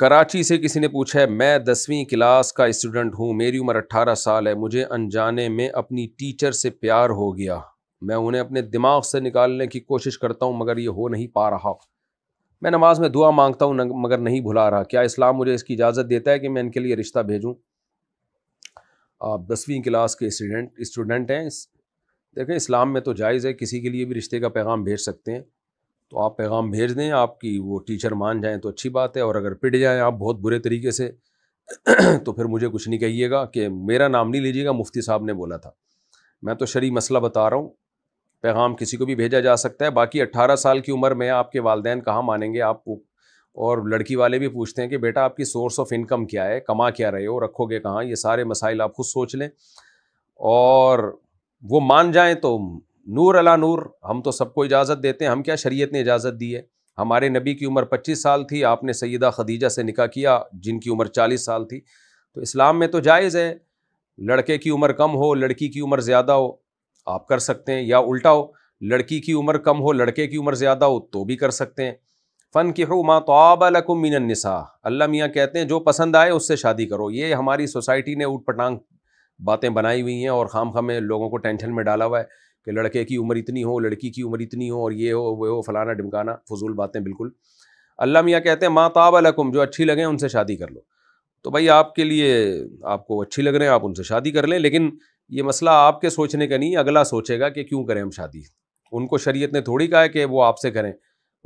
कराची से किसी ने पूछा है मैं दसवीं क्लास का स्टूडेंट हूँ मेरी उम्र अट्ठारह साल है मुझे अनजाने में अपनी टीचर से प्यार हो गया मैं उन्हें अपने दिमाग से निकालने की कोशिश करता हूँ मगर ये हो नहीं पा रहा मैं नमाज में दुआ मांगता हूँ मगर नहीं भुला रहा क्या इस्लाम मुझे इसकी इजाज़त देता है कि मैं इनके लिए रिश्ता भेजूँ आप दसवीं क्लास के स्टूडेंट स्टूडेंट हैं देखें इस्लाम में तो जायज़ है किसी के लिए भी रिश्ते का पैगाम भेज सकते हैं तो आप पैगाम भेज दें आपकी वो टीचर मान जाएँ तो अच्छी बात है और अगर पिट जाएँ आप बहुत बुरे तरीके से तो फिर मुझे कुछ नहीं कहिएगा कि मेरा नाम नहीं लीजिएगा मुफ्ती साहब ने बोला था मैं तो शरी मसला बता रहा हूँ पैगाम किसी को भी भेजा जा सकता है बाकी अट्ठारह साल की उम्र में आपके वालदेन कहाँ मानेंगे आप और लड़की वाले भी पूछते हैं कि बेटा आपकी सोर्स ऑफ इनकम क्या है कमा क्या रहे हो रखोगे कहाँ ये सारे मसाइल आप खुद सोच लें और वो मान जाएं तो नूर अला नूर हम तो सबको इजाज़त देते हैं हम क्या शरीयत ने इजाज़त दी है हमारे नबी की उम्र 25 साल थी आपने सैदा खदीजा से निकाह किया जिनकी उम्र 40 साल थी तो इस्लाम में तो जायज़ है लड़के की उम्र कम हो लड़की की उम्र ज़्यादा हो आप कर सकते हैं या उल्टा हो लड़की की उम्र कम हो लड़के की उम्र ज़्यादा हो तो भी कर सकते हैं फ़न की हो माँ तो मिनसा अल्लाह मियाँ कहते हैं जो पसंद आए उससे शादी करो ये हमारी सोसाइटी ने ऊट पटांग बातें बनाई हुई हैं और खाम खामे लोगों को टेंशन में डाला हुआ है कि लड़के की उम्र इतनी हो लड़की की उम्र इतनी हो और ये हो वो हो फलाना ढमकाना फजूल बातें बिल्कुल अल्लाह मियाँ कहते हैं माँ ताब अलकुम जो अच्छी लगें उनसे शादी कर लो तो भाई आपके लिए आपको अच्छी लग रहे हैं आप उनसे शादी कर लें लेकिन ये मसला आपके सोचने का नहीं अगला सोचेगा कि क्यों करें हम शादी उनको शरीय ने थोड़ी कहा है कि वो आपसे करें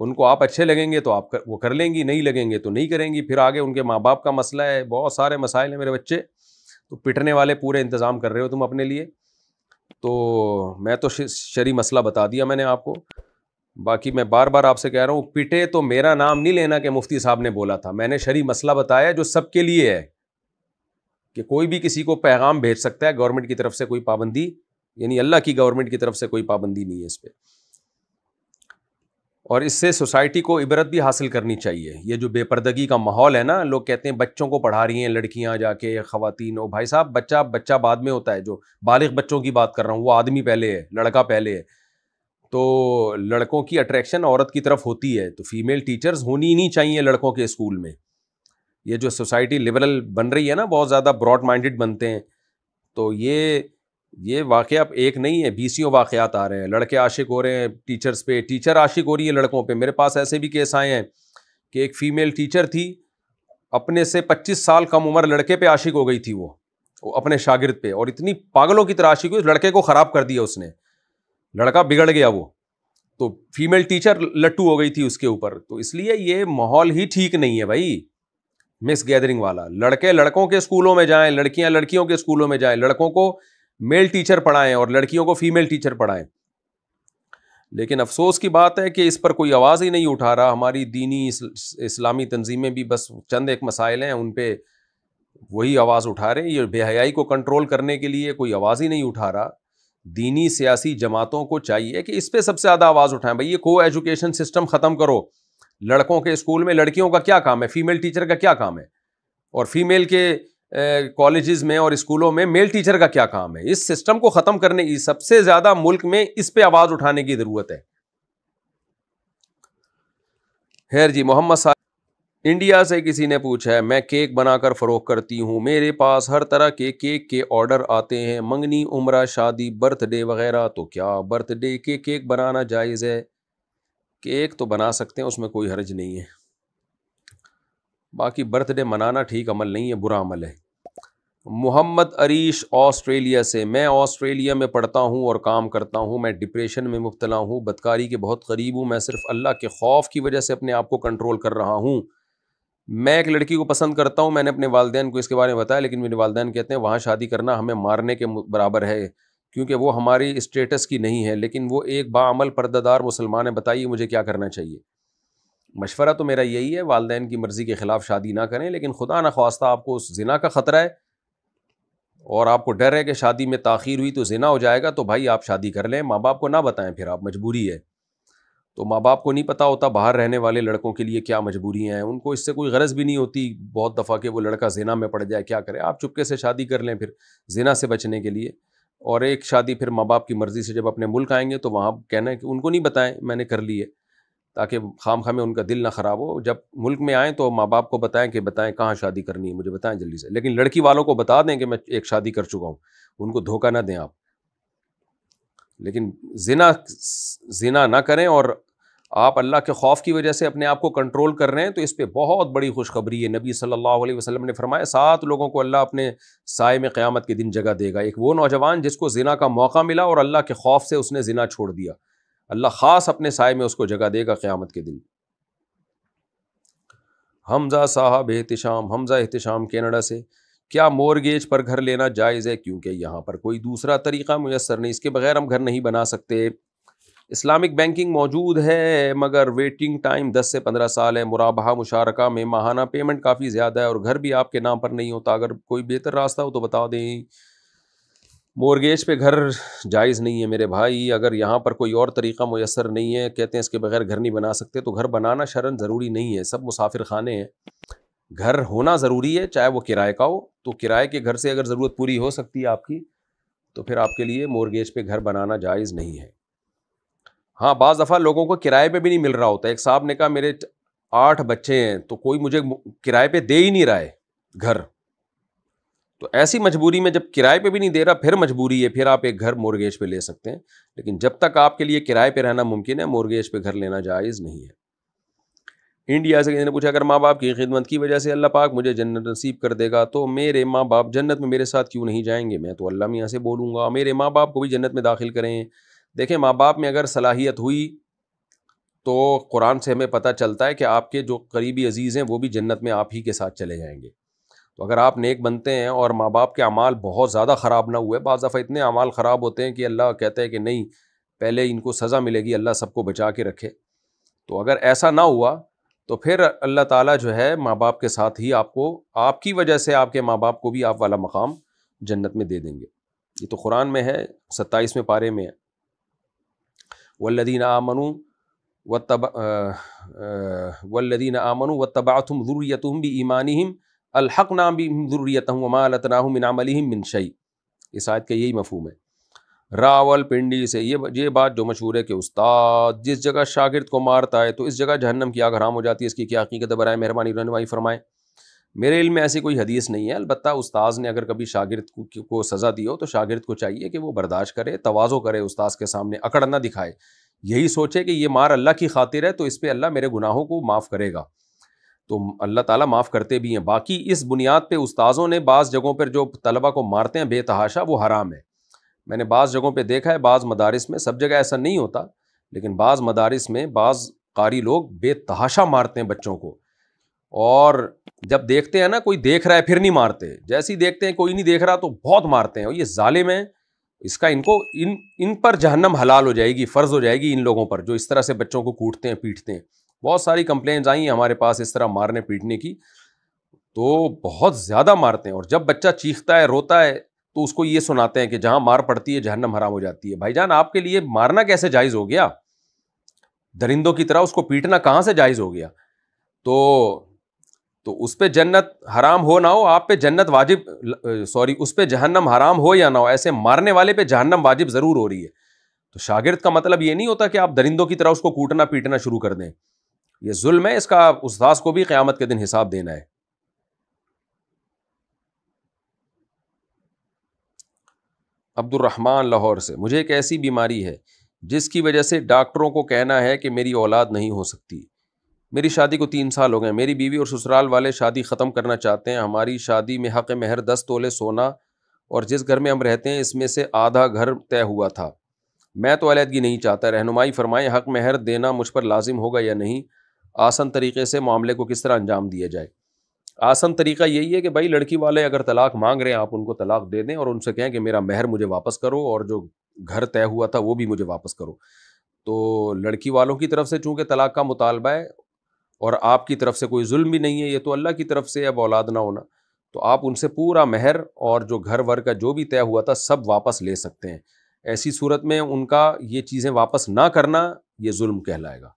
उनको आप अच्छे लगेंगे तो आप कर, वो कर लेंगी नहीं लगेंगे तो नहीं करेंगी फिर आगे उनके माँ बाप का मसला है बहुत सारे मसाइल हैं मेरे बच्चे तो पिटने वाले पूरे इंतज़ाम कर रहे हो तुम अपने लिए तो मैं तो शरी मसला बता दिया मैंने आपको बाकी मैं बार बार आपसे कह रहा हूँ पिटे तो मेरा नाम नहीं लेना कि मुफ्ती साहब ने बोला था मैंने शरी मसला बताया जो सबके लिए है कि कोई भी किसी को पैगाम भेज सकता है गवर्नमेंट की तरफ से कोई पाबंदी यानी अल्लाह की गवर्नमेंट की तरफ से कोई पाबंदी नहीं है इस पर और इससे सोसाइटी को इबरत भी हासिल करनी चाहिए ये जो बेपर्दगी का माहौल है ना लोग कहते हैं बच्चों को पढ़ा रही हैं लड़कियां जाके ख़वातीन हो भाई साहब बच्चा बच्चा बाद में होता है जो बालिग बच्चों की बात कर रहा हूँ वो आदमी पहले है लड़का पहले है तो लड़कों की अट्रैक्शन औरत की तरफ होती है तो फीमेल टीचर्स होनी ही नहीं चाहिए लड़कों के स्कूल में ये जो सोसाइटी लिबरल बन रही है ना बहुत ज़्यादा ब्रॉड माइंडेड बनते हैं तो ये ये वाक़ अब एक नहीं है बीसियों वाक़ात आ रहे हैं लड़के आशिक हो रहे हैं टीचर्स पे टीचर आशिक हो रही है लड़कों पे मेरे पास ऐसे भी केस आए हैं कि एक फ़ीमेल टीचर थी अपने से पच्चीस साल कम उम्र लड़के पे आशिक हो गई थी वो, वो अपने शागिर्द पे और इतनी पागलों की तरह आशिक हुई लड़के को ख़राब कर दिया उसने लड़का बिगड़ गया वो तो फीमेल टीचर लट्टू हो गई थी उसके ऊपर तो इसलिए ये माहौल ही ठीक नहीं है भाई मिस गैदरिंग वाला लड़के लड़कों के स्कूलों में जाएं लड़कियां लड़कियों के स्कूलों में जाएं लड़कों को मेल टीचर पढ़ाएं और लड़कियों को फीमेल टीचर पढ़ाएं लेकिन अफसोस की बात है कि इस पर कोई आवाज़ ही नहीं उठा रहा हमारी दीनी इस, इस्लामी तंजीमें भी बस चंद एक मसाइल हैं उन पर वही आवाज़ उठा रहे हैं ये बेहयाई को कंट्रोल करने के लिए कोई आवाज़ ही नहीं उठा रहा दीनी सियासी जमातों को चाहिए कि इस पर सबसे ज़्यादा आवाज़ उठाएं भाई ये को एजुकेशन सिस्टम ख़त्म करो लड़कों के स्कूल में लड़कियों का क्या काम है फीमेल टीचर का क्या काम है और फीमेल के कॉलेजेस में और स्कूलों में मेल टीचर का क्या काम है इस सिस्टम को ख़त्म करने की सबसे ज़्यादा मुल्क में इस पे आवाज़ उठाने की ज़रूरत है खैर जी मोहम्मद साहब इंडिया से किसी ने पूछा है मैं केक बनाकर फ़रोख करती हूँ मेरे पास हर तरह के केक के ऑर्डर आते हैं मंगनी उम्र शादी बर्थडे वगैरह तो क्या बर्थडे के केक बनाना जायज़ है केक तो बना सकते हैं उसमें कोई हर्ज नहीं है बाकी बर्थडे मनाना ठीक अमल नहीं है बुरा अमल है मोहम्मद अरीश ऑस्ट्रेलिया से मैं ऑस्ट्रेलिया में पढ़ता हूँ और काम करता हूँ मैं डिप्रेशन में मुबतला हूँ बदकारी के बहुत करीब हूँ मैं सिर्फ अल्लाह के खौफ की वजह से अपने आप को कंट्रोल कर रहा हूँ मैं एक लड़की को पसंद करता हूँ मैंने अपने वालदेन को इसके बारे में बताया लेकिन मेरे वालदेन कहते हैं वहाँ शादी करना हमें मारने के बराबर है क्योंकि वो हमारी स्टेटस की नहीं है लेकिन वो एक बामल पर्दादार मुसलमान है बताइए मुझे क्या करना चाहिए मशवरा तो मेरा यही है वालदेन की मर्ज़ी के ख़िलाफ़ शादी ना करें लेकिन खुदा ना खास्ता आपको उस जिना का ख़तरा है और आपको डर है कि शादी में ताखीर हुई तो जिना हो जाएगा तो भाई आप शादी कर लें माँ बाप को ना बताएं फिर आप मजबूरी है तो माँ बाप को नहीं पता होता बाहर रहने वाले लड़कों के लिए क्या मजबूरी हैं उनको इससे कोई गरज भी नहीं होती बहुत दफ़ा कि वो लड़का जिना में पड़ जाए क्या करें आप चुपके से शादी कर लें फिर जिना से बचने के लिए और एक शादी फिर माँ बाप की मर्ज़ी से जब अपने मुल्क आएंगे तो वहाँ कहना है कि उनको नहीं बताएं मैंने कर ली है ताकि खाम खामे उनका दिल ना ख़राब हो जब मुल्क में आएँ तो माँ बाप को बताएं कि बताएं कहाँ शादी करनी है मुझे बताएं जल्दी से लेकिन लड़की वालों को बता दें कि मैं एक शादी कर चुका हूँ उनको धोखा ना दें आप लेकिन जिना जिना ना करें और आप अल्लाह के खौफ की वजह से अपने आप को कंट्रोल कर रहे हैं तो इस पर बहुत बड़ी खुशखबरी है नबी सल्लल्लाहु वसलम ने फरमाया सात लोगों को अल्लाह अपने साय में क़्यामत के दिन जगह देगा एक वो नौजवान जिसको जिना का मौका मिला और अल्लाह के खौफ से उसने जिना छोड़ दिया अल्लाह ख़ास अपने साय में उसको जगह देगा क़्यामत के दिन हमज़ा साहब एहतशाम हमज़ा एहतशाम कैनेडा से क्या मोरगेज पर घर लेना जायज़ है क्योंकि यहाँ पर कोई दूसरा तरीका मैसर नहीं इसके बगैर हम घर नहीं बना सकते इस्लामिक बैंकिंग मौजूद है मगर वेटिंग टाइम 10 से 15 साल है मुराबा मुशारका में माहाना पेमेंट काफ़ी ज़्यादा है और घर भी आपके नाम पर नहीं होता अगर कोई बेहतर रास्ता हो तो बता दें मोरगेज पे घर जायज़ नहीं है मेरे भाई अगर यहाँ पर कोई और तरीका मैसर नहीं है कहते हैं इसके बगैर घर नहीं बना सकते तो घर बनाना शरण ज़रूरी नहीं है सब मुसाफिर खाने हैं घर होना ज़रूरी है चाहे वो किराए का हो तो किराए के घर से अगर ज़रूरत पूरी हो सकती है आपकी तो फिर आपके लिए मोरगेज पर घर बनाना जायज़ नहीं है हाँ बज़ दफ़ा लोगों को किराए पर भी नहीं मिल रहा होता एक साहब ने कहा मेरे आठ बच्चे हैं तो कोई मुझे किराए पर दे ही नहीं रहा है घर तो ऐसी मजबूरी में जब किराए पे भी नहीं दे रहा फिर मजबूरी है फिर आप एक घर मोरगेज पे ले सकते हैं लेकिन जब तक आपके लिए किराए पे रहना मुमकिन है मोरगेज पे घर लेना जायज़ नहीं है इंडिया से किसी ने पूछा अगर माँ बाप की खिदमत की वजह से अल्लाह पाक मुझे जन्नत नसीब कर देगा तो मेरे माँ बाप जन्नत में मेरे साथ क्यों नहीं जाएंगे मैं तो अल्लाह मियाँ से बोलूँगा मेरे माँ बाप को भी जन्नत में दाखिल करें देखें माँ बाप में अगर सलाहियत हुई तो कुरान से हमें पता चलता है कि आपके जो करीबी अजीज़ हैं वो भी जन्नत में आप ही के साथ चले जाएँगे तो अगर आप नेक बनते हैं और माँ बाप के अमाल बहुत ज़्यादा ख़राब ना हुए बज़ दफ़ा इतने अमाल ख़राब होते हैं कि अल्लाह कहते हैं कि नहीं पहले इनको सज़ा मिलेगी अल्लाह सबको बचा के रखे तो अगर ऐसा ना हुआ तो फिर अल्लाह ताला जो है माँ बाप के साथ ही आपको आपकी वजह से आपके माँ बाप को भी आप वाला मकाम जन्नत में दे देंगे ये तो कुरान में है सत्ताईसवें पारे में है वल्लदीन आमनु व तब वल्लदीन आमनु व तबातम ज़ुरियतम भी ईमानी अलहक नाम भी ज़रूरीत हूँ वमालतना मिनामली मिनशई इस आयत का यही मफहम है रावल पिंडी से ये ये बात जो मशहूर है कि उस्ताद जिस जगह शागिर्द को मारता है तो इस जगह जहन्नम की आग हराम हो जाती है इसकी क्या हकीकत बरए मेहरबानी रनवाई फरमाएँ मेरे इल्म में ऐसी कोई हदीस नहीं है अलबत्त उस्ताद ने अगर कभी शागिर्द को, को सज़ा दी हो तो शागिर्द को चाहिए कि वो बर्दाश्त करे तोज़ो करे उस्ताद के सामने अकड़ ना दिखाए यही सोचे कि ये मार अल्लाह की खातिर है तो इस पर अल्लाह मेरे गुनाहों को माफ़ करेगा तो अल्लाह ताला माफ़ करते भी हैं बाकी इस बुनियाद पे उस्ताज़ों ने बाज़ जगहों पर जो तलबा को मारते हैं बेतहाशा वो हराम है मैंने बाज़ जगहों पर देखा है बाज़ मदारस में सब जगह ऐसा नहीं होता लेकिन बाज़ मदारस में बाज़ कारी लोग बेतहाशा मारते हैं बच्चों को और जब देखते हैं ना कोई देख रहा है फिर नहीं मारते जैसे ही देखते हैं कोई नहीं देख रहा तो बहुत मारते हैं और ये ालिम है इसका इनको इन इन पर जहन्नम हलाल हो जाएगी फ़र्ज़ हो जाएगी इन लोगों पर जो इस तरह से बच्चों को कूटते हैं पीटते हैं बहुत सारी कंप्लेंट्स आई हमारे पास इस तरह मारने पीटने की तो बहुत ज़्यादा मारते हैं और जब बच्चा चीखता है रोता है तो उसको ये सुनाते हैं कि जहाँ मार पड़ती है जहन्नम हराम हो जाती है भाईजान आपके लिए मारना कैसे जायज़ हो गया दरिंदों की तरह उसको पीटना कहाँ से जायज़ हो गया तो तो उस पर जन्नत हराम हो ना हो आप पे जन्नत वाजिब सॉरी उस पर जहन्नम हराम हो या ना हो ऐसे मारने वाले पे जहन्नम वाजिब ज़रूर हो रही है तो शागिर्द का मतलब ये नहीं होता कि आप दरिंदों की तरह उसको कूटना पीटना शुरू कर दें ये जुल्म है इसका उस्ताद को भी क़्यामत के दिन हिसाब देना है अब्दुलरहमान लाहौर से मुझे एक ऐसी बीमारी है जिसकी वजह से डॉक्टरों को कहना है कि मेरी औलाद नहीं हो सकती मेरी शादी को तीन साल हो गए मेरी बीवी और ससुराल वाले शादी ख़त्म करना चाहते हैं हमारी शादी में हक़ महर दस तोले सोना और जिस घर में हम रहते हैं इसमें से आधा घर तय हुआ था मैं तो अलीहदगी नहीं चाहता रहनुमाई फरमाएं हक़ महर देना मुझ पर लाजिम होगा या नहीं आसन तरीके से मामले को किस तरह अंजाम दिया जाए आसन तरीका यही है कि भाई लड़की वाले अगर तलाक मांग रहे हैं आप उनको तलाक दे दें और उनसे कहें कि मेरा महर मुझे वापस करो और जो घर तय हुआ था वो भी मुझे वापस करो तो लड़की वालों की तरफ से चूँकि तलाक का मुतालबा है और आपकी तरफ से कोई जुल्म भी नहीं है ये तो अल्लाह की तरफ से अब औलाद ना होना तो आप उनसे पूरा महर और जो घर वर का जो भी तय हुआ था सब वापस ले सकते हैं ऐसी सूरत में उनका ये चीज़ें वापस ना करना ये जुल्म कहलाएगा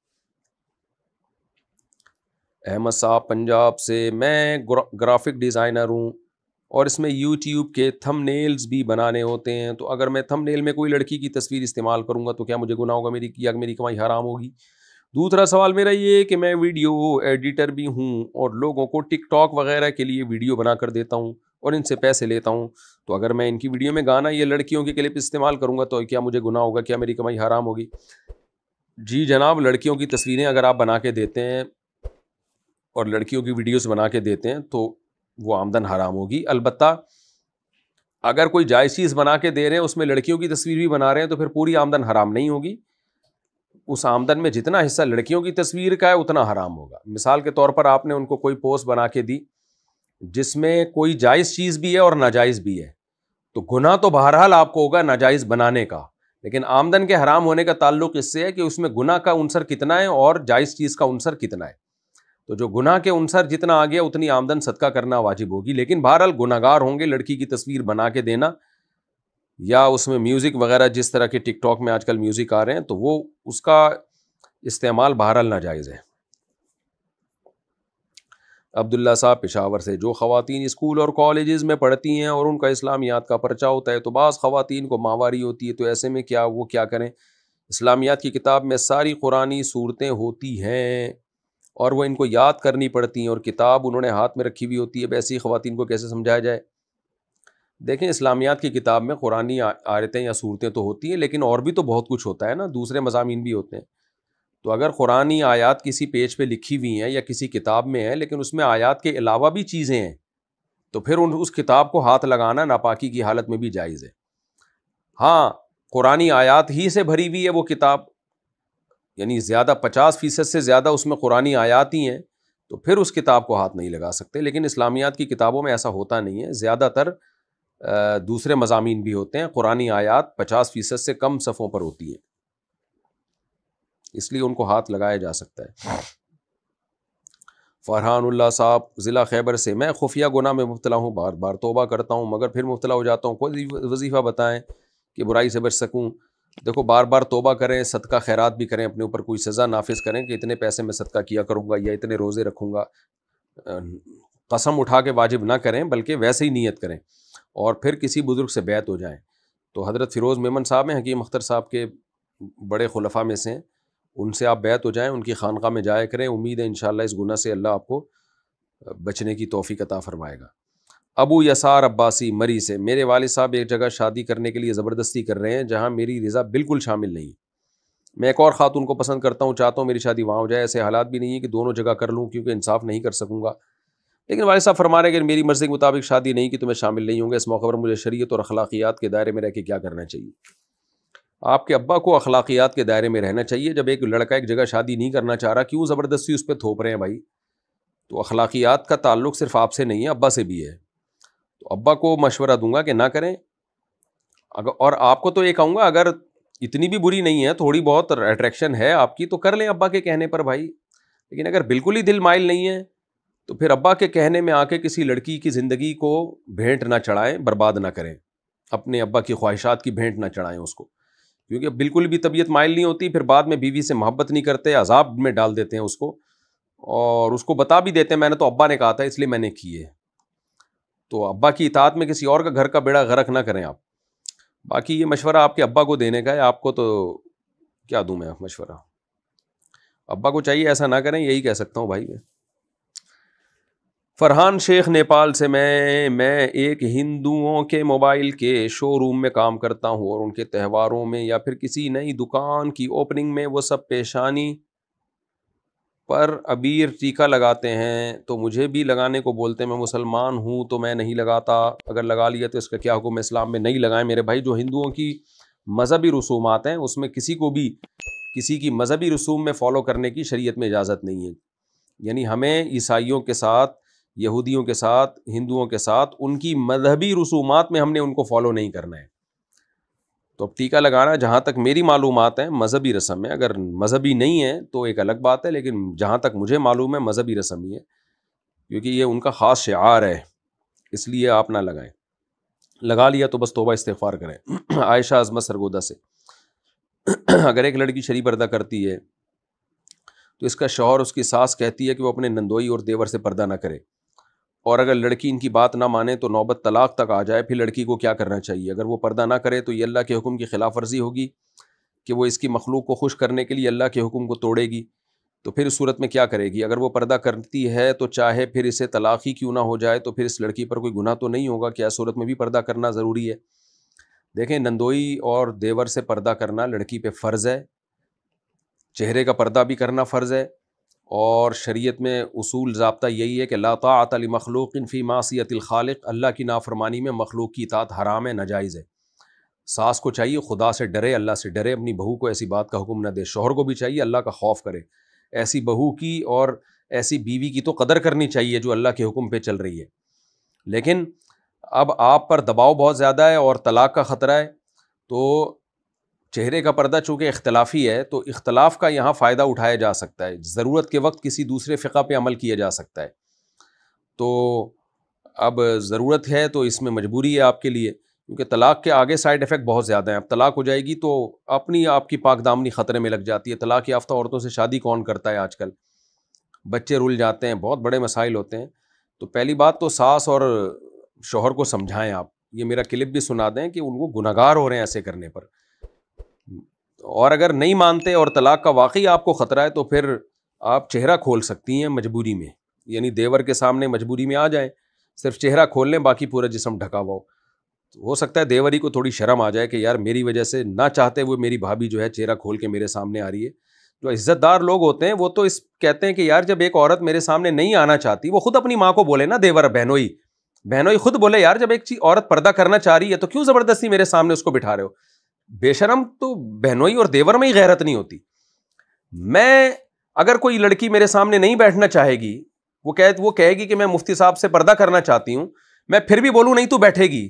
अहमद साहब पंजाब से मैं ग्राफिक डिज़ाइनर हूँ और इसमें यूट्यूब के थम भी बनाने होते हैं तो अगर मैं थम में कोई लड़की की तस्वीर इस्तेमाल करूँगा तो क्या मुझे गुना होगा मेरी या मेरी कमाई हराम होगी दूसरा सवाल मेरा ये है कि मैं वीडियो एडिटर भी हूँ और लोगों को टिकटॉक वगैरह के लिए वीडियो बना कर देता हूँ और इनसे पैसे लेता हूँ तो अगर मैं इनकी वीडियो में गाना या लड़कियों के क्लिप इस्तेमाल करूँगा तो क्या मुझे गुना होगा क्या मेरी कमाई हराम होगी जी जनाब लड़कियों की तस्वीरें अगर आप बना के देते हैं और लड़कियों की वीडियोस बना के देते हैं तो वो आमदन हराम होगी अलबत् अगर कोई जायज़ चीज़ बना के दे रहे हैं उसमें लड़कियों की तस्वीर भी बना रहे हैं तो फिर पूरी आमदन हराम नहीं होगी उस आमदन में जितना हिस्सा लड़कियों की तस्वीर का है उतना हराम होगा मिसाल के तौर पर आपने उनको कोई पोस्ट बना के दी जिसमें कोई जायज़ चीज़ भी है और नाजायज़ भी है तो गुनाह तो बहरहाल आपको होगा नाजायज़ बनाने का लेकिन आमदन के हराम होने का ताल्लुक इससे है कि उसमें गुनाह का अनसर कितना है और जायज़ चीज़ का अनसर कितना है तो जो गुना के अनुसार जितना आ गया उतनी आमदन सदका करना वाजिब होगी लेकिन बहरहाल गुनागार होंगे लड़की की तस्वीर बना के देना या उसमें म्यूज़िक वगैरह जिस तरह के टिकटॉक में आजकल म्यूज़िक आ रहे हैं तो वो उसका इस्तेमाल बहरहाल नाजायज़ है अब्दुल्ला साहब पेशावर से जो ख़वान स्कूल और कॉलेज़ में पढ़ती हैं और उनका इस्लामियात का पर्चा होता है तो बाज़ ख़वान को माहवारी होती है तो ऐसे में क्या वो क्या करें इस्लामियात की किताब में सारी कुरानी सूरतें होती हैं और वो इनको याद करनी पड़ती हैं और किताब उन्होंने हाथ में रखी हुई होती है ऐसी ख़वान को कैसे समझाया जाए देखें इस्लामियात की किताब में कुरानी आयतें या सूरतें तो होती हैं लेकिन और भी तो बहुत कुछ होता है ना दूसरे मजामी भी होते हैं तो अगर कुरानी आयात किसी पेज पे लिखी हुई हैं या किसी किताब में है लेकिन उसमें आयात के अलावा भी चीज़ें हैं तो फिर उन उस किताब को हाथ लगाना नापाकी की हालत में भी जायज़ है हाँ कुरानी आयात ही से भरी हुई है वो किताब यानी ज़्यादा पचास फ़ीसद से ज़्यादा उसमें कुरानी आयात ही हैं तो फिर उस किताब को हाथ नहीं लगा सकते लेकिन इस्लामियात की किताबों में ऐसा होता नहीं है ज़्यादातर दूसरे मजामी भी होते हैं कुरानी आयात पचास फ़ीसद से कम सफ़ों पर होती है इसलिए उनको हाथ लगाया जा सकता है फ़रहान फ़रहानुल्ला साहब ज़िला खैबर से मैं खुफिया गुना में मुबतला हूँ बार बार तोबा करता हूँ मगर फिर मुबतला हो जाता हूँ कोई वजीफ़ा बताएं कि बुराई से बच सकूँ देखो बार बार तोबा करें सदका खैरात भी करें अपने ऊपर कोई सज़ा नाफिज करें कि इतने पैसे में सदका किया करूँगा या इतने रोज़े रखूँगा कसम उठा के वाजिब ना करें बल्कि वैसे ही नीयत करें और फिर किसी बुज़ुर्ग से बैत हो जाएँ तो हज़रत फ़िरोज़ मेमन साहब हैं हकीम अख्तर साहब के बड़े खलफा में से हैं उनसे आप बैत हो जाएँ उनकी खानका में जाया करें उम्मीद है इन इस गुना से अल्लाह आपको बचने की तोफ़ी कता फ़रमाएगा अबू यसार अब्बासी मरी से मेरे वाले साहब एक जगह शादी करने के लिए ज़बरदस्ती कर रहे हैं जहाँ मेरी रज़ा बिल्कुल शामिल नहीं मैं एक और ख़ातून को पसंद करता हूँ चाहता हूँ मेरी शादी वहाँ हो जाए ऐसे हालात भी नहीं है कि दोनों जगह कर लूँ क्योंकि इंसाफ नहीं कर सकूँगा लेकिन वाले साहब फरमा रहे अगर मेरी मर्ज़ी के मुताबिक शादी नहीं की तो मैं शामिल नहीं होंगे इस मौके पर मुझे शरीयत और अखलाकियात के दायरे में रह के क्या करना चाहिए आपके अब्बा को अखलाकियात के दायरे में रहना चाहिए जब एक लड़का एक जगह शादी नहीं करना चाह रहा क्यों ज़बरदस्ती उस पर थोप रहे हैं भाई तो अखलाकियात का ताल्लुक सिर्फ आपसे नहीं है अब्बा से भी है तो अब्बा को मशवरा दूंगा कि ना करें अगर और आपको तो ये कहूँगा अगर इतनी भी बुरी नहीं है थोड़ी बहुत अट्रैक्शन है आपकी तो कर लें अब्बा के कहने पर भाई लेकिन अगर बिल्कुल ही दिल माइल नहीं है तो फिर अब्बा के कहने में आके किसी लड़की की ज़िंदगी को भेंट ना चढ़ाएं बर्बाद ना करें अपने अब्बा की ख्वाहिशात की भेंट ना चढ़ाएं उसको क्योंकि बिल्कुल भी तबीयत माइल नहीं होती फिर बाद में बीवी से मोहब्बत नहीं करते अजाब में डाल देते हैं उसको और उसको बता भी देते हैं मैंने तो अब्बा ने कहा था इसलिए मैंने किए तो अब्बा की इतात में किसी और का घर का बेड़ा गरक ना करें आप बाकी ये मशवरा आपके अब्बा को देने का है आपको तो क्या दूँ मैं मशवरा अब्बा को चाहिए ऐसा ना करें यही कह सकता हूँ भाई मैं फरहान शेख नेपाल से मैं मैं एक हिंदुओं के मोबाइल के शोरूम में काम करता हूँ और उनके त्यौहारों में या फिर किसी नई दुकान की ओपनिंग में वो सब पेशानी पर अबीर टीका लगाते हैं तो मुझे भी लगाने को बोलते हैं मैं मुसलमान हूँ तो मैं नहीं लगाता अगर लगा लिया तो इसका क्या हुक्म इस्लाम में नहीं लगाएं मेरे भाई जो हिंदुओं की मजहबी रसूमात हैं उसमें किसी को भी किसी की मजहबी रसूम में फ़ॉलो करने की शरीयत में इजाज़त नहीं है यानी हमें ईसाइयों के साथ यहूदियों के साथ हिंदुओं के साथ उनकी मजहबी रसूमात में हमने उनको फ़ॉलो नहीं करना है तो अब टीका लगाना जहाँ तक मेरी मालूम है मजहबी रस्म है अगर मजहबी नहीं है तो एक अलग बात है लेकिन जहाँ तक मुझे मालूम है मजहबी रस्म ही है क्योंकि ये उनका ख़ास शार है इसलिए आप ना लगाएं लगा लिया तो बस तोबा इस्तेफ़ार करें आयशा अजमत सरगोदा से अगर एक लड़की शरी पर्दा करती है तो इसका शोहर उसकी सास कहती है कि वो अपने नंदोई और देवर से पर्दा ना करे और अगर लड़की इनकी बात ना माने तो नौबत तलाक तक आ जाए फिर लड़की को क्या करना चाहिए अगर वो पर्दा ना करे तो ये अल्लाह के हुक्म की खिलाफ वर्जी होगी कि वो इसकी मखलूक को खुश करने के लिए अल्लाह के हुक्म को तोड़ेगी तो फिर इस सूरत में क्या करेगी अगर वो पर्दा करती है तो चाहे फिर इसे तलाक ही क्यों ना हो जाए तो फिर इस लड़की पर कोई गुनाह तो नहीं होगा क्या सूरत में भी पर्दा करना ज़रूरी है देखें नंदोई और देवर से पर्दा करना लड़की पर फ़र्ज़ है चेहरे का पर्दा भी करना फ़र्ज़ है और शरीयत में असूल जबता यही है कि लातातल मखलूक़ फ़ी मासीतिलखालिक अल्लाह की नाफरमानी में मखलूक की इतात हराम है नाजायज़ है सास को चाहिए खुदा से डरे अल्लाह से डरे अपनी बहू को ऐसी बात का हुक्म न दे शोहर को भी चाहिए अल्लाह का खौफ करे ऐसी बहू की और ऐसी बीवी की तो कदर करनी चाहिए जो अल्लाह के हुक्म पर चल रही है लेकिन अब आप पर दबाव बहुत ज़्यादा है और तलाक का ख़तरा है तो चेहरे का पर्दा चूँकि इख्तलाफी है तो इख्तलाफ का यहाँ फ़ायदा उठाया जा सकता है ज़रूरत के वक्त किसी दूसरे फ़िका पे अमल किया जा सकता है तो अब ज़रूरत है तो इसमें मजबूरी है आपके लिए क्योंकि तलाक़ के आगे साइड इफ़ेक्ट बहुत ज़्यादा हैं अब तलाक हो जाएगी तो अपनी आपकी पाक दामनी ख़तरे में लग जाती है तलाक याफ्त औरतों से शादी कौन करता है आजकल बच्चे रुल जाते हैं बहुत बड़े मसाइल होते हैं तो पहली बात तो सास और शोहर को समझाएँ आप ये मेरा क्लिप भी सुना दें कि उनको गुनागार हो रहे हैं ऐसे करने पर और अगर नहीं मानते और तलाक का वाकई आपको ख़तरा है तो फिर आप चेहरा खोल सकती हैं मजबूरी में यानी देवर के सामने मजबूरी में आ जाएं सिर्फ चेहरा खोल लें बाकी पूरा जिसम ढका हुआ हो तो हो सकता है देवरी को थोड़ी शर्म आ जाए कि यार मेरी वजह से ना चाहते हुए मेरी भाभी जो है चेहरा खोल के मेरे सामने आ रही है जो इज्जतदार लोग होते हैं वो तो इस कहते हैं कि यार जब एक औरत मेरे सामने नहीं आना चाहती वो खुद अपनी माँ को बोले ना देवर बहनोई बहनोई खुद बोले यार जब एक चीज औरत पर्दा करना चाह रही है तो क्यों ज़बरदस्ती मेरे सामने उसको बिठा रहे हो बेशरम तो बहनोई और देवर में ही गैरत नहीं होती मैं अगर कोई लड़की मेरे सामने नहीं बैठना चाहेगी वो कह वो कहेगी कि मैं मुफ्ती साहब से पर्दा करना चाहती हूँ मैं फिर भी बोलूँ नहीं तो बैठेगी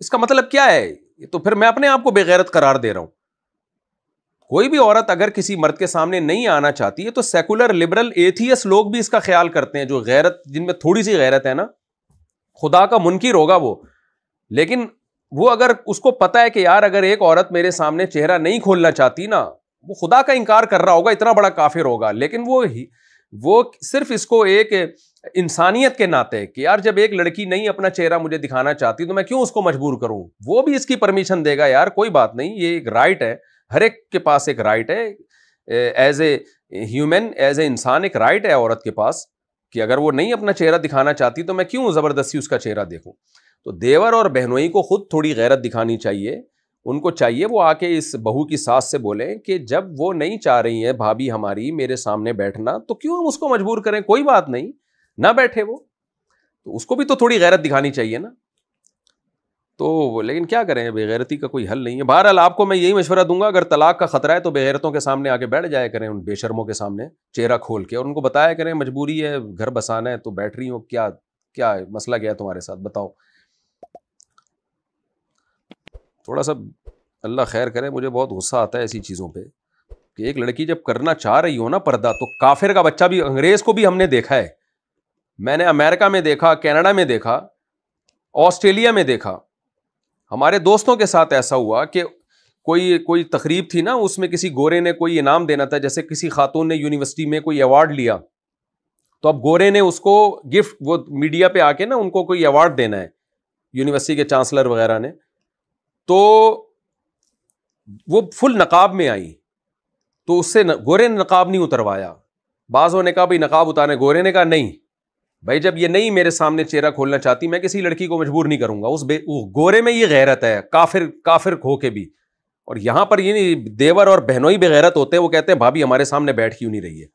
इसका मतलब क्या है तो फिर मैं अपने आप को बेगैरत करार दे रहा हूँ कोई भी औरत अगर किसी मर्द के सामने नहीं आना चाहती है तो सेकुलर लिबरल एथियस लोग भी इसका ख्याल करते हैं जो गैरत जिनमें थोड़ी सी गैरत है ना खुदा का मुनकर होगा वो लेकिन वो अगर उसको पता है कि यार अगर एक औरत मेरे सामने चेहरा नहीं खोलना चाहती ना वो खुदा का इनकार कर रहा होगा इतना बड़ा काफिर होगा लेकिन वो ही वो सिर्फ इसको एक इंसानियत के नाते कि यार जब एक लड़की नहीं अपना चेहरा मुझे दिखाना चाहती तो मैं क्यों उसको मजबूर करूं वो भी इसकी परमिशन देगा यार कोई बात नहीं ये एक राइट है हर एक के पास एक राइट है as a human as a इंसान एक राइट है औरत के पास कि अगर वो नहीं अपना चेहरा दिखाना चाहती तो मैं क्यों ज़बरदस्ती उसका चेहरा देखूँ तो देवर और बहनोई को खुद थोड़ी गैरत दिखानी चाहिए उनको चाहिए वो आके इस बहू की सास से बोले कि जब वो नहीं चाह रही है भाभी हमारी मेरे सामने बैठना तो क्यों हम उसको मजबूर करें कोई बात नहीं ना बैठे वो तो उसको भी तो थोड़ी गैरत दिखानी चाहिए ना तो लेकिन क्या करें बेगैरती का कोई हल नहीं है बहरहाल आपको मैं यही मशवरा दूंगा अगर तलाक का खतरा है तो बेगैरतों के सामने आके बैठ जाया करें उन बेशर्मों के सामने चेहरा खोल के और उनको बताया करें मजबूरी है घर बसाना है तो बैठ रही हो क्या क्या मसला क्या है तुम्हारे साथ बताओ थोड़ा सा अल्लाह खैर करे मुझे बहुत गुस्सा आता है ऐसी चीज़ों पर कि एक लड़की जब करना चाह रही हो ना पर्दा तो काफिर का बच्चा भी अंग्रेज़ को भी हमने देखा है मैंने अमेरिका में देखा कैनेडा में देखा ऑस्ट्रेलिया में देखा हमारे दोस्तों के साथ ऐसा हुआ कि कोई कोई तकरीब थी ना उसमें किसी गोरे ने कोई इनाम देना था जैसे किसी खातून ने यूनिवर्सिटी में कोई अवार्ड लिया तो अब गोरे ने उसको गिफ्ट वो मीडिया पे आके ना उनको कोई अवार्ड देना है यूनिवर्सिटी के चांसलर वगैरह ने तो वो फुल नकाब में आई तो उससे न, गोरे ने नकाब नहीं उतरवाया बाज़ों ने कहा भाई नकाब उतारने गोरे ने कहा नहीं भाई जब ये नहीं मेरे सामने चेहरा खोलना चाहती मैं किसी लड़की को मजबूर नहीं करूंगा उस बे गोरे में ये गैरत है काफिर काफिर खो के भी और यहाँ पर ये नहीं देवर और बहनों बहनोई बेगैरत होते हैं वो कहते हैं भाभी हमारे सामने बैठ क्यों नहीं रही है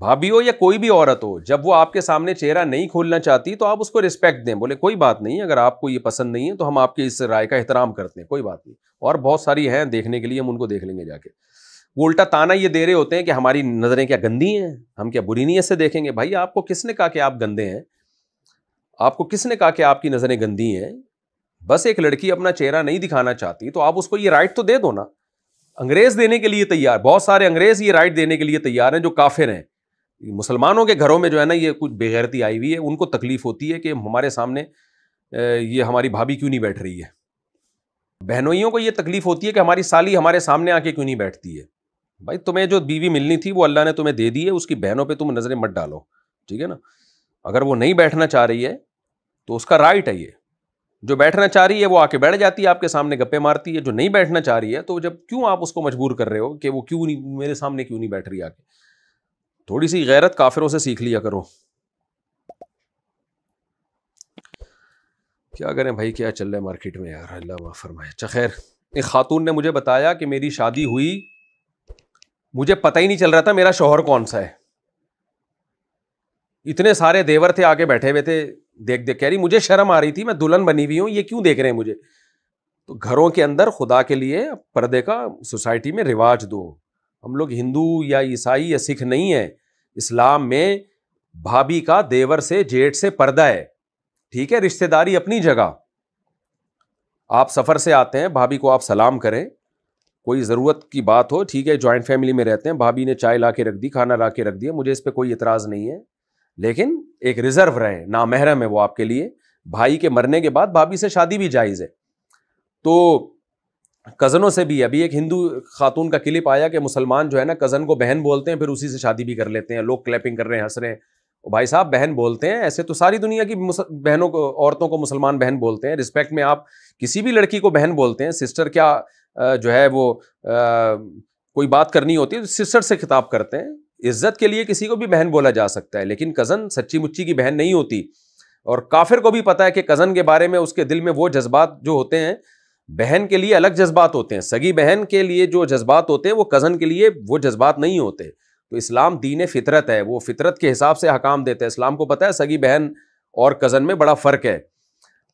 भाभी हो या कोई भी औरत हो जब वो आपके सामने चेहरा नहीं खोलना चाहती तो आप उसको रिस्पेक्ट दें बोले कोई बात नहीं अगर आपको ये पसंद नहीं है तो हम आपके इस राय का एहतराम करते हैं कोई बात नहीं और बहुत सारी हैं देखने के लिए हम उनको देख लेंगे जाके वो उल्टा ताना ये दे रहे होते हैं कि हमारी नज़रें क्या गंदी हैं हम क्या बुरी नीयत से देखेंगे भाई आपको किसने कहा कि आप गंदे हैं आपको किसने कहा कि आपकी नज़रें गंदी हैं बस एक लड़की अपना चेहरा नहीं दिखाना चाहती तो आप उसको ये राइट तो दे दो ना अंग्रेज़ देने के लिए तैयार बहुत सारे अंग्रेज़ ये राइट देने के लिए तैयार हैं जो काफिर हैं मुसलमानों के घरों में जो है ना ये कुछ बेगैरती आई हुई है उनको तकलीफ होती है कि हमारे सामने ये हमारी भाभी क्यों नहीं बैठ रही है बहनोइयों को ये तकलीफ होती है कि हमारी साली हमारे सामने आके क्यों नहीं बैठती है भाई तुम्हें जो बीवी मिलनी थी वो अल्लाह ने तुम्हें दे दी है उसकी बहनों पर तुम नज़रें मत डालो ठीक है ना अगर वो नहीं बैठना चाह रही है तो उसका राइट है ये जो बैठना चाह रही है वो आके बैठ जाती है आपके सामने गप्पे मारती है जो नहीं बैठना चाह रही है तो जब क्यों आप उसको मजबूर कर रहे हो कि वो क्यों नहीं मेरे सामने क्यों नहीं बैठ रही आके थोड़ी सी गैरत काफिरों से सीख लिया करो क्या करें भाई क्या चल रहा है मार्केट में यार अल्लाह माफ़ फरमाए अच्छा खैर एक खातून ने मुझे बताया कि मेरी शादी हुई मुझे पता ही नहीं चल रहा था मेरा शोहर कौन सा है इतने सारे देवर थे आगे बैठे हुए थे देख देख कह रही मुझे शर्म आ रही थी मैं दुल्हन बनी हुई हूँ ये क्यों देख रहे हैं मुझे तो घरों के अंदर खुदा के लिए पर्दे का सोसाइटी में रिवाज दो हम लोग हिंदू या ईसाई या सिख नहीं है इस्लाम में भाभी का देवर से जेठ से पर्दा है ठीक है रिश्तेदारी अपनी जगह आप सफ़र से आते हैं भाभी को आप सलाम करें कोई ज़रूरत की बात हो ठीक है जॉइंट फैमिली में रहते हैं भाभी ने चाय ला के रख दी खाना ला के रख दिया मुझे इस पर कोई इतराज़ नहीं है लेकिन एक रिज़र्व रहें नामहरम है वो आपके लिए भाई के मरने के बाद भाभी से शादी भी जायज़ है तो कज़नों से भी अभी एक हिंदू खातून का क्लिप आया कि मुसलमान जो है ना कज़न को बहन बोलते हैं फिर उसी से शादी भी कर लेते हैं लोग क्लैपिंग कर रहे हैं हंस रहे हैं भाई साहब बहन बोलते हैं ऐसे तो सारी दुनिया की बहनों को औरतों को मुसलमान बहन बोलते हैं रिस्पेक्ट में आप किसी भी लड़की को बहन बोलते हैं सिस्टर क्या जो है वो कोई बात करनी होती है तो सिस्टर से खिताब करते हैं इज्जत के लिए किसी को भी बहन बोला जा सकता है लेकिन कज़न सच्ची मुच्ची की बहन नहीं होती और काफिर को भी पता है कि कज़न के बारे में उसके दिल में वो जज्बात जो होते हैं बहन के लिए अलग जज्बात होते हैं सगी बहन के लिए जो जज्बात होते हैं वो कज़न के लिए वो जज्बात नहीं होते तो इस्लाम दीन फितरत है वो फितरत के हिसाब से हकाम देते हैं इस्लाम को पता है सगी बहन और कज़न में बड़ा फ़र्क है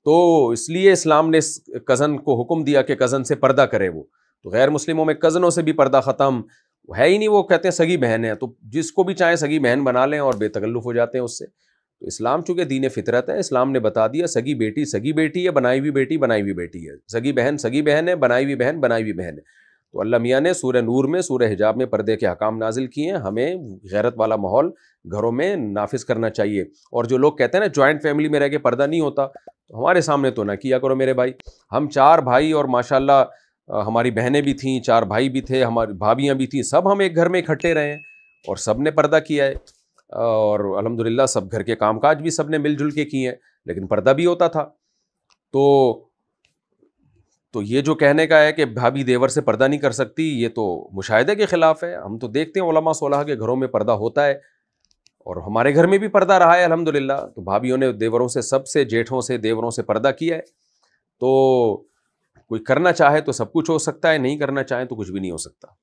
तो इसलिए इस्लाम ने कज़न को हुक्म दिया कि कज़न से पर्दा करे वो तो गैर मुस्लिमों में कज़नों से भी पर्दा ख़त्म है ही नहीं वो कहते हैं सगी बहन है तो जिसको भी चाहे सगी बहन बना लें और बेतकल्लुफ़ हो जाते हैं उससे तो इस्लाम चूँकि दीन फितरत है इस्लाम ने बता दिया सगी बेटी सगी बेटी है बनाई हुई बेटी बनाई हुई बेटी है सगी बहन सगी बहन है बनाई हुई बहन बनाई हुई बहन है तो अल्लाह मियाँ ने सूर नूर में सूर हिजाब में पर्दे के हकाम नाजिल किए हैं हमें गैरत वाला माहौल घरों में नाफिज करना चाहिए और जो लोग कहते हैं ना जॉइंट फैमिली में रह के पर्दा नहीं होता तो हमारे सामने तो ना किया करो मेरे भाई हम चार भाई और माशाल्लाह हमारी बहनें भी थीं चार भाई भी थे हमारी भाभियाँ भी थीं सब हम एक घर में इकट्ठे रहे और सब ने पर्दा किया है और अलहमदिल्ला सब घर के कामकाज भी सब ने मिलजुल के किए हैं लेकिन पर्दा भी होता था तो तो ये जो कहने का है कि भाभी देवर से पर्दा नहीं कर सकती ये तो मुशाहे के ख़िलाफ़ है हम तो देखते हैं ओलमा सोलह के घरों में पर्दा होता है और हमारे घर में भी पर्दा रहा है अलहमदिल्ला तो भाभीियों ने देवरों से सबसे जेठों से देवरों से पर्दा किया है तो कोई करना चाहे तो सब कुछ हो सकता है नहीं करना चाहे तो कुछ भी नहीं हो सकता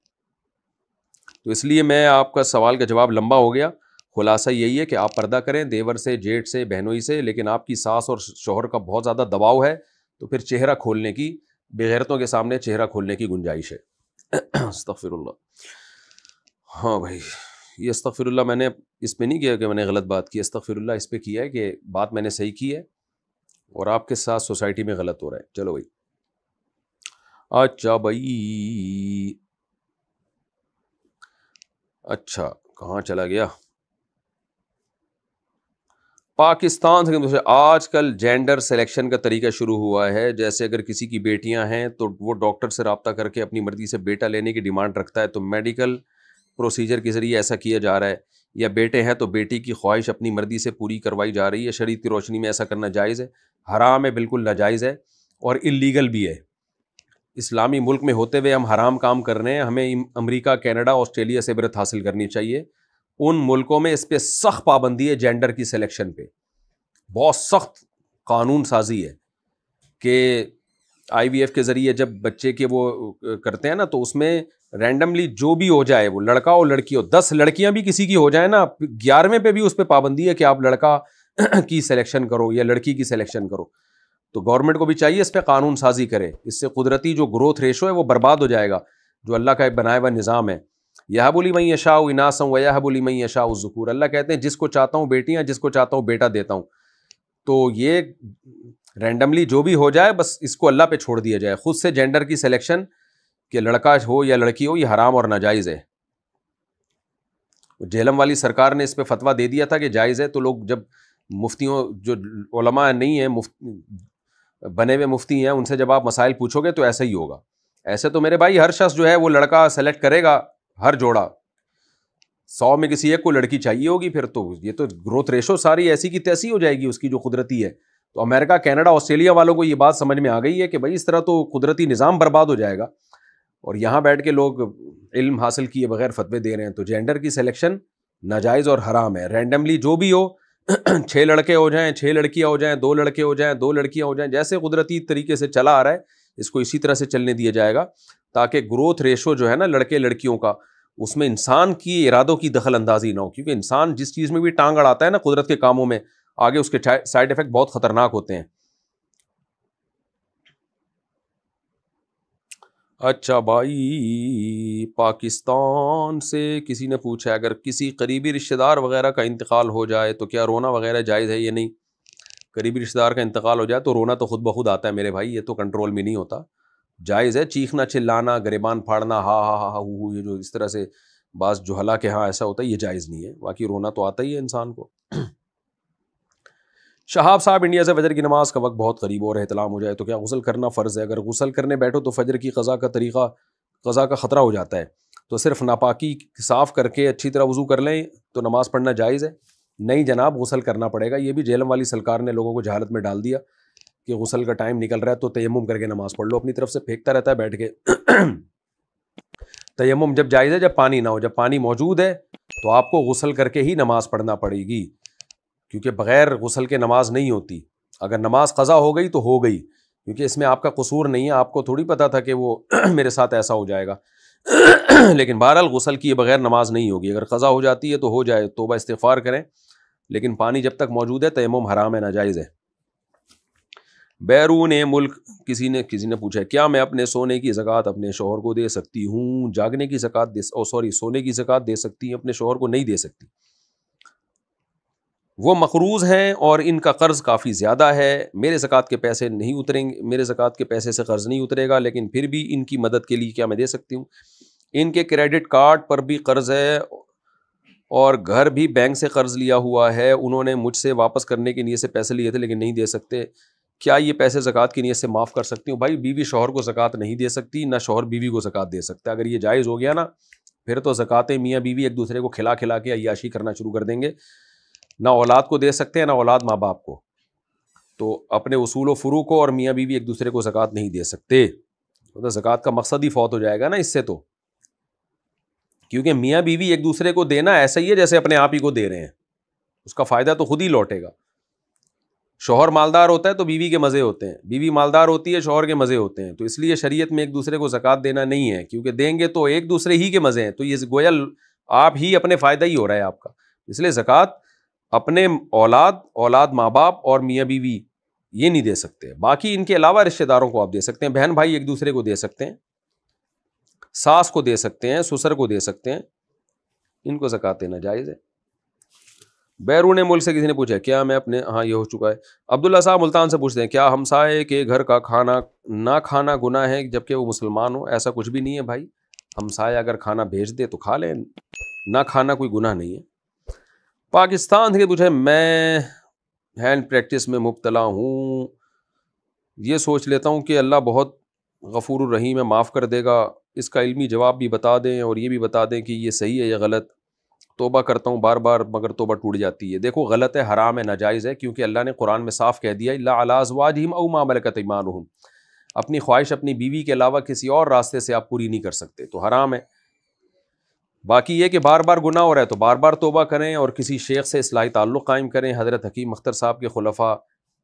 तो इसलिए मैं आपका सवाल का जवाब लंबा हो गया खुलासा यही है कि आप पर्दा करें देवर से जेठ से बहनोई से लेकिन आपकी सास और शोहर का बहुत ज़्यादा दबाव है तो फिर चेहरा खोलने की बेगैरतों के सामने चेहरा खोलने की गुंजाइश है तफिरल्ला हाँ भाई ये अस्तफ़िरुल्ला मैंने इस पर नहीं किया कि मैंने गलत बात की अस्तफ़िरुल्ला इस पर किया है कि बात मैंने सही की है और आपके साथ सोसाइटी में गलत हो रहा है चलो भाई अच्छा भाई अच्छा कहाँ चला गया पाकिस्तान से आज कल जेंडर सेलेक्शन का तरीका शुरू हुआ है जैसे अगर किसी की बेटियां हैं तो वो डॉक्टर से रबता करके अपनी मर्ज़ी से बेटा लेने की डिमांड रखता है तो मेडिकल प्रोसीजर के ज़रिए ऐसा किया जा रहा है या बेटे हैं तो बेटी की ख्वाहिश अपनी मर्ज़ी से पूरी करवाई जा रही है शरीर की रोशनी में ऐसा करना जायज़ है हराम है बिल्कुल नाजायज़ है और इलीगल भी है इस्लामी मुल्क में होते हुए हम हराम काम कर रहे हैं हमें अमरीका कैनेडा ऑस्ट्रेलिया से बरत हासिल करनी चाहिए उन मुल्कों में इस पर सख्त पाबंदी है जेंडर की सिलेक्शन पे बहुत सख्त कानून साजी है कि आईवीएफ के ज़रिए जब बच्चे के वो करते हैं ना तो उसमें रैंडमली जो भी हो जाए वो लड़का हो लड़की हो दस लड़कियां भी किसी की हो जाए ना ग्यारहवें पे भी उस पर पाबंदी है कि आप लड़का की सिलेक्शन करो या लड़की की सिलेक्शन करो तो गवर्नमेंट को भी चाहिए इस पर कानून साजी करें इससे कुदरती जो ग्रोथ रेशो है वो बर्बाद हो जाएगा जो अल्लाह का एक बनाया हुआ निज़ाम है यहबुली मई यशाऊ इनासम व यहबुली मई यशाऊ ज़कूर अल्लाह कहते हैं जिसको चाहता हूँ बेटियाँ जिसको चाहता हूँ बेटा देता हूँ तो ये रैंडमली जो भी हो जाए बस इसको अल्लाह पे छोड़ दिया जाए ख़ुद से जेंडर की सिलेक्शन कि लड़का हो या लड़की हो ये हराम और नाजायज़ है जेलम वाली सरकार ने इस पर फतवा दे दिया था कि जायज़ है तो लोग जब मुफ्तियों जो नहीं है मुफ्त बने हुए मुफ्ती हैं उनसे जब आप मसाइल पूछोगे तो ऐसा ही होगा ऐसे तो मेरे भाई हर शख्स जो है वो लड़का सेलेक्ट करेगा हर जोड़ा सौ में किसी एक को लड़की चाहिए होगी फिर तो ये तो ग्रोथ रेशो सारी ऐसी की तैसी हो जाएगी उसकी जो कुदरती है तो अमेरिका कनाडा ऑस्ट्रेलिया वालों को ये बात समझ में आ गई है कि भाई इस तरह तो कुदरती निज़ाम बर्बाद हो जाएगा और यहाँ बैठ के लोग इल्म हासिल किए बगैर फतवे दे रहे हैं तो जेंडर की सिलेक्शन नाजायज़ और हराम है रैंडमली जो भी हो छः लड़के हो जाएँ छः लड़कियाँ हो जाएँ दो लड़के हो जाएँ दो लड़कियाँ हो जाएँ जैसे कुदरती तरीके से चला आ रहा है इसको इसी तरह से चलने दिया जाएगा ताकि ग्रोथ रेशो जो है ना लड़के लड़कियों का उसमें इंसान की इरादों की दखल अंदाजी ना हो क्योंकि इंसान जिस चीज़ में भी टांग अड़ाता है ना कुदरत के कामों में आगे उसके साइड इफ़ेक्ट बहुत ख़तरनाक होते हैं अच्छा भाई पाकिस्तान से किसी ने पूछा अगर किसी करीबी रिश्तेदार वगैरह का इंतकाल हो जाए तो क्या रोना वगैरह जायज़ है या नहीं करीबी रिश्तेदार का इंतकाल हो जाए तो रोना तो खुद ब खुद आता है मेरे भाई ये तो कंट्रोल में नहीं होता जायज़ है चीखना चिल्लाना गरीबान फाड़ना हा हा हा हा हु ये जो इस तरह से बास जो हला के हाँ ऐसा होता है ये जायज़ नहीं है बाकी रोना तो आता ही है इंसान को शहाब साहब इंडिया से फजर की नमाज का वक्त बहुत करीब और एहतलाम हो जाए तो क्या गुसल करना फ़र्ज़ है अगर गुसल करने बैठो तो फजर की कज़ा का तरीक़ा कज़ा का ख़तरा हो जाता है तो सिर्फ नापाकी साफ़ करके अच्छी तरह वज़ू कर लें तो नमाज़ पढ़ना जायज़ है नहीं जनाब गुसल करना पड़ेगा ये भी जेलम वाली सरकार ने लोगों को जहालत में डाल दिया कि गसल का टाइम निकल रहा है तो तयम करके नमाज़ पढ़ लो अपनी तरफ से फेंकता रहता है बैठ के तयम जब जायज़ है जब पानी ना हो जब पानी मौजूद है तो आपको गसल करके ही नमाज़ पढ़ना पड़ेगी क्योंकि बग़ैर गसल के नमाज नहीं होती अगर नमाज कज़ा हो गई तो हो गई क्योंकि इसमें आपका कसूर नहीं है आपको थोड़ी पता था कि वो मेरे साथ ऐसा हो जाएगा लेकिन बहरहाल गसल किए बगैर नमाज नहीं होगी अगर क़ज़ा हो जाती है तो हो जाए तोबा इस्तफ़ार करें लेकिन पानी जब तक मौजूद है तयम हराम है नाजायज़ है बैरून मुल्क किसी ने किसी ने पूछा क्या मैं अपने सोने की ज़क़़त अपने शोहर को दे सकती हूँ जागने की ज़क़़त दे सॉरी सोने की जक़ात दे सकती हैं अपने शोहर को नहीं दे सकती वो मकरूज़ हैं और इनका कर्ज़ काफ़ी ज़्यादा है मेरे ज़क़़त के पैसे नहीं उतरेंगे मेरे जक़ात के पैसे से कर्ज़ नहीं उतरेगा लेकिन फिर भी इनकी मदद के लिए क्या मैं दे सकती हूँ इनके क्रेडिट कार्ड पर भी कर्ज़ है और घर भी बैंक से कर्ज़ लिया हुआ है उन्होंने मुझसे वापस करने के लिए से पैसे लिए थे लेकिन नहीं दे सकते क्या ये पैसे ज़क़़त की नीयत से माफ़ कर सकती हूँ भाई बीवी शोहर को ज़क़़त नहीं दे सकती ना शोहर बीवी को ज़क़़त दे सकता अगर ये जायज़ हो गया ना फिर तो ज़क़ातें मियाँ बीवी एक दूसरे को खिला खिला के अयाशी करना शुरू कर देंगे ना औलाद को दे सकते हैं ना औलाद माँ बाप को तो अपने उसूल व फ्रू को और मियाँ बीवी एक दूसरे को ज़क़़त नहीं दे सकते तो ज़क़़त का मकसद ही फौत हो जाएगा ना इससे तो क्योंकि मियाँ बीवी एक दूसरे को देना ऐसा ही है जैसे अपने आप ही को दे रहे हैं उसका फ़ायदा तो खुद ही लौटेगा शोहर मालदार होता है तो बीवी के मज़े होते हैं बीवी मालदार होती है शोहर के मज़े होते हैं तो इसलिए शरीयत में एक दूसरे को ज़क़़त देना नहीं है क्योंकि देंगे तो एक दूसरे ही के मज़े हैं तो ये गोयल आप ही अपने फ़ायदा ही हो रहा है आपका इसलिए जक़ात अपने औलाद औलाद माँ बाप और मियाँ बीवी ये नहीं दे सकते बाकी इनके अलावा रिश्तेदारों को आप दे सकते हैं बहन भाई एक दूसरे को दे सकते हैं सास को दे सकते हैं ससुर को दे सकते हैं इनको जक़ात देना जायज़ है बैरून मुल्क से किसी ने पूछा क्या मैं अपने हाँ ये हो चुका है अब्दुल्ला साहब मुल्तान से पूछते हैं क्या हमसाए के घर का खाना ना खाना गुना है जबकि वो मुसलमान हो ऐसा कुछ भी नहीं है भाई हमसाए अगर खाना भेज दे तो खा लें ना खाना कोई गुना नहीं है पाकिस्तान से पूछे मैं हैंड प्रैक्टिस में मुबतला हूँ ये सोच लेता हूँ कि अल्लाह बहुत गफूर रहीम है माफ़ कर देगा इसका इलमी जवाब भी बता दें और ये भी बता दें कि ये सही है या गलत तोबा करता हूँ बार बार मगर तोबा टूट जाती है देखो गलत है हराम है नाजायज़ है क्योंकि अल्लाह ने कुरान में साफ़ कह दिया अलाजवाजम अव मामलकत ईमान अपनी ख्वाहिश अपनी बीवी के अलावा किसी और रास्ते से आप पूरी नहीं कर सकते तो हराम है बाकी ये कि बार बार गुनाह हो रहा है तो बार बार तोबा करें और किसी शेख से असलाही ताल्लुक़ कायम करें हज़रत हकीम अख्तर साहब के खुलफा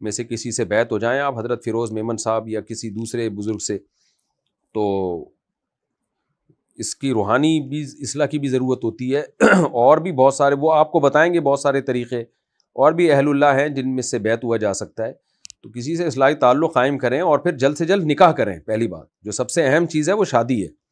में से किसी से बैत हो जाएं आप हज़रत फ़िरोज़ मेमन साहब या किसी दूसरे बुज़ुर्ग से तो इसकी रूहानी भी असलाह की भी ज़रूरत होती है और भी बहुत सारे वो आपको बताएंगे बहुत सारे तरीक़े और भी अहलुल्ला हैं जिनमें से बैत हुआ जा सकता है तो किसी से असलाही ताल्लुक़ क़ायम करें और फिर जल्द से जल्द निकाह करें पहली बात जो सबसे अहम चीज़ है वो शादी है